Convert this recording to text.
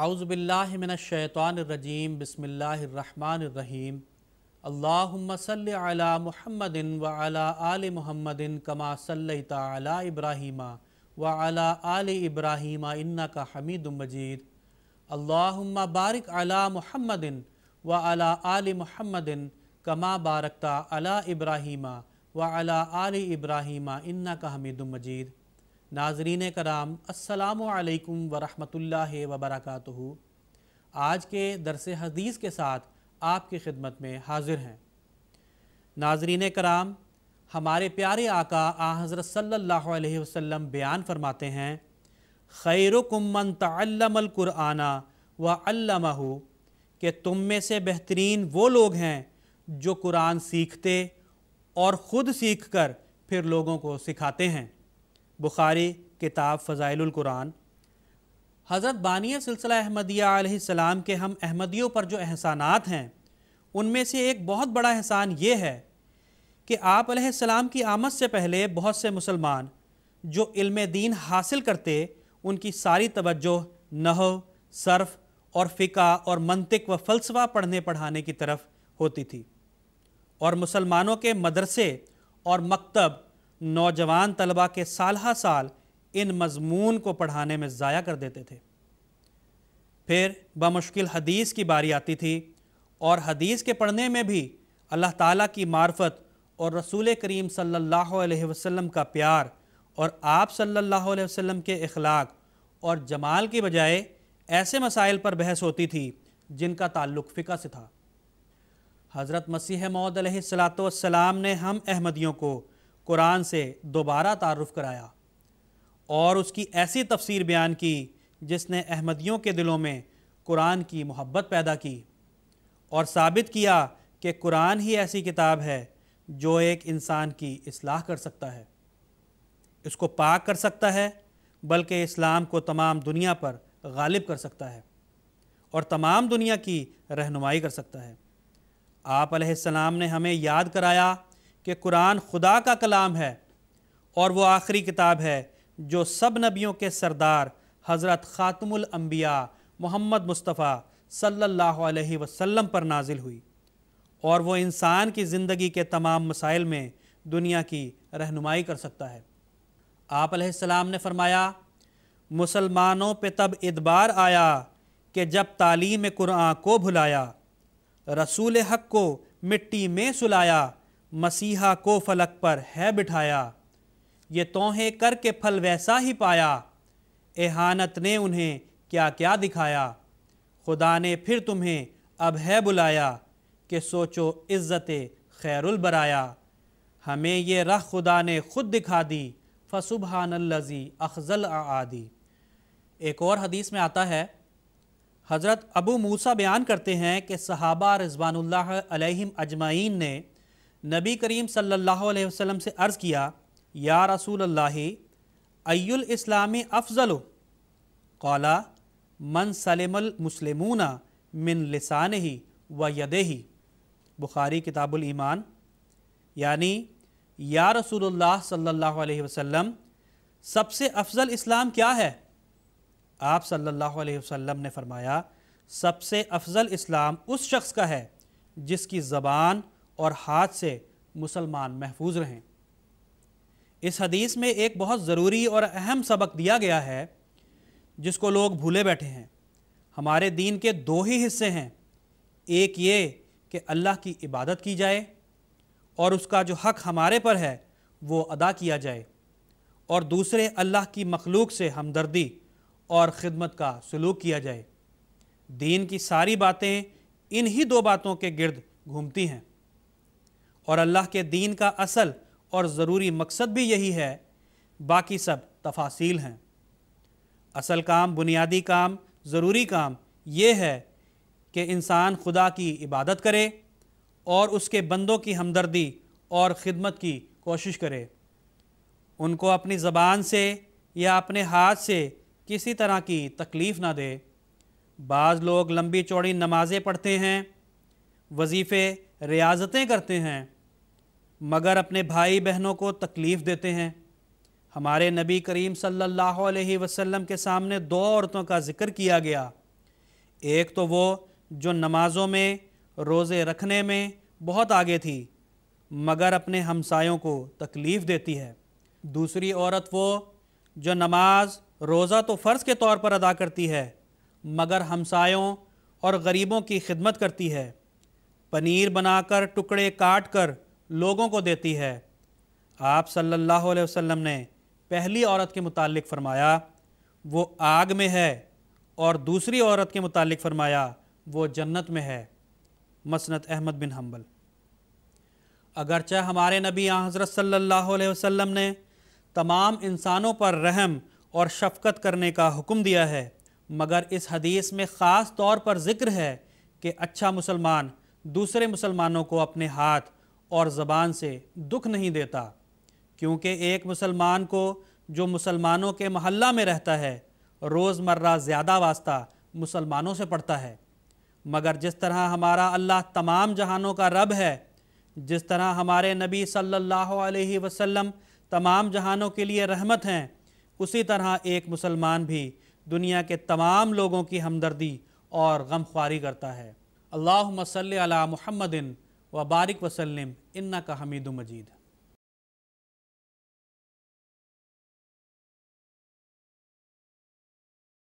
आउज़बिल्लिमिनशैतरजीम बसमीम अल्लासल अला महमदिन व अला आल महमदिन कमा सल तला इब्राहिम व अला आल इब्राहीमा इन्ना का हमीद मजीद अल्ला बारिक अला महमदिन व अला आल महमदिन कमा बारकता अला इब्राहिम व अला आल इब्राहिम इन्ना का हमीद मजीद नाजरीन कराम असलकम वरहमल वबरक आज के दरस हदीस के साथ आपकी खिदमत में हाजिर हैं नाजरीन कराम हमारे प्यारे आका आ हज़रत सल्लल्लाहु बयान फरमाते हैं खैरकुमन तल्लमकुराना व अल्लमहु कि तुम में से बेहतरीन वो लोग हैं जो कुरान सीखते और ख़ुद सीख कर फिर लोगों को सिखाते हैं बुखारी किताब फ़ज़ाइलकुरान हज़रत बानिया सिलसिला अहमदिया के हम अहमदियों पर जो एहसानात हैं उनमें से एक बहुत बड़ा एहसान ये है कि आप सलाम की आमद से पहले बहुत से मुसलमान जो इल्म दीन हासिल करते उनकी सारी तवज्जो नह सर्फ और फ़िका और मनतिक व फ़लसफ़ा पढ़ने पढ़ाने की तरफ होती थी और मुसलमानों के मदरसे और मकतब नौजवान तलबा के हा साल इन मजमून को पढ़ाने में ज़ाया कर देते थे फिर बमुश्किल हदीस की बारी आती थी और हदीस के पढ़ने में भी अल्लाह ताला की मार्फत और रसूल करीम सल्लल्लाहु अलैहि वसल्लम का प्यार और आप सल्लल्लाहु अलैहि वसल्लम के अखलाक और जमाल के बजाय ऐसे मसाइल पर बहस होती थी जिनका ताल्लुक फ़िका से था हज़रत मसीह मौद वसलाम ने हम अहमदियों को कुरान से दोबारा तारफ़ कराया और उसकी ऐसी तफसीर बयान की जिसने अहमदियों के दिलों में कुरान की मोहब्बत पैदा की और साबित किया कि कुरान ही ऐसी किताब है जो एक इंसान की असलाह कर सकता है इसको पाक कर सकता है बल्कि इस्लाम को तमाम दुनिया पर गालिब कर सकता है और तमाम दुनिया की रहनुमाई कर सकता है आप ने हमें याद कराया कि कुरान खुदा का कलाम है और वो आखिरी किताब है जो सब नबियों के सरदार हज़रत ख़ातमुल अम्बिया मोहम्मद मुस्तफ़ा सल्लल्लाहु अलैहि वसल्लम पर नाजिल हुई और वो इंसान की ज़िंदगी के तमाम मसाइल में दुनिया की रहनुमाई कर सकता है आप सलाम ने फरमाया मुसलमानों पे तब इतबार आया कि जब तालीम कुरान को भुलाया रसूल हक को मिट्टी में सुलाया मसीहा को फलक पर है बिठाया ये तोहें कर के फल वैसा ही पाया एहानत ने उन्हें क्या क्या दिखाया खुदा ने फिर तुम्हें अब है बुलाया कि सोचो इज़्ज़त खैरुल बराया हमें ये रह खुदा ने खुद दिखा दी लज़ी अखजल आदि एक और हदीस में आता है हज़रत अबू मूसा बयान करते हैं कि सहाबा रिजवानुल्लाह अजमाइन ने नबी करीम सल्लल्लाहु अलैहि वसल्लम से अर्ज़ किया या रसूल अल्लाह अयुल इस्लाम अफजलो कौला मन सलेमल मुसलमूना मिन लसान ही व यद ही बुखारी किताबुल ईमान यानी या रसूलुल्लाह सल्लल्लाहु अलैहि वसल्लम सबसे अफजल इस्लाम क्या है आप सल्लल्लाहु अलैहि वसल्लम ने फरमाया सबसे अफजल इस्लाम उस शख्स का है जिसकी ज़बान और हाथ से मुसलमान महफूज रहें इस हदीस में एक बहुत ज़रूरी और अहम सबक दिया गया है जिसको लोग भूले बैठे हैं हमारे दीन के दो ही हिस्से हैं एक ये कि अल्लाह की इबादत की जाए और उसका जो हक हमारे पर है वो अदा किया जाए और दूसरे अल्लाह की मखलूक से हमदर्दी और ख़िदमत का सलूक किया जाए दीन की सारी बातें इन ही दो बातों के गिरद घूमती हैं और अल्लाह के दीन का असल और ज़रूरी मकसद भी यही है बाकी सब तफासिल हैं असल काम बुनियादी काम ज़रूरी काम ये है कि इंसान खुदा की इबादत करे और उसके बंदों की हमदर्दी और ख़िदमत की कोशिश करे उनको अपनी ज़बान से या अपने हाथ से किसी तरह की तकलीफ़ ना दे बाज़ लोग लंबी चौड़ी नमाज़ें पढ़ते हैं वजीफ़े रियाजतें करते हैं मगर अपने भाई बहनों को तकलीफ़ देते हैं हमारे नबी करीम सल्लल्लाहु अलैहि वसल्लम के सामने दो औरतों का ज़िक्र किया गया एक तो वो जो नमाज़ों में रोज़े रखने में बहुत आगे थी मगर अपने हमसायों को तकलीफ़ देती है दूसरी औरत वो जो नमाज रोज़ा तो फ़र्ज़ के तौर पर अदा करती है मगर हमसायों और गरीबों की खिदमत करती है पनीर बनाकर टुकड़े काट कर लोगों को देती है आप सल्लल्लाहु अलैहि वसल्लम ने पहली औरत के मुतालिक फ़रमाया वो आग में है और दूसरी औरत के मुतालिक फ़रमाया वो जन्नत में है मसनत अहमद बिन हम्बल अगरचे हमारे नबी हज़रत सल्लल्लाहु अलैहि वसल्लम ने तमाम इंसानों पर रहम और शफकत करने का हुक्म दिया है मगर इस हदीस में ख़ास तौर पर ज़िक्र है कि अच्छा मुसलमान दूसरे मुसलमानों को अपने हाथ और ज़बान से दुख नहीं देता क्योंकि एक मुसलमान को जो मुसलमानों के महल्ला में रहता है रोज़मर्रा ज़्यादा वास्ता मुसलमानों से पड़ता है मगर जिस तरह हमारा अल्लाह तमाम जहानों का रब है जिस तरह हमारे नबी सल्लल्लाहु अलैहि वसल्लम तमाम जहानों के लिए रहमत हैं उसी तरह एक मुसलमान भी दुनिया के तमाम लोगों की हमदर्दी और गम ख्वारी करता है अल्लाह मसल महमदिन व बारिक वसलम इन्ना का हमीद मजीद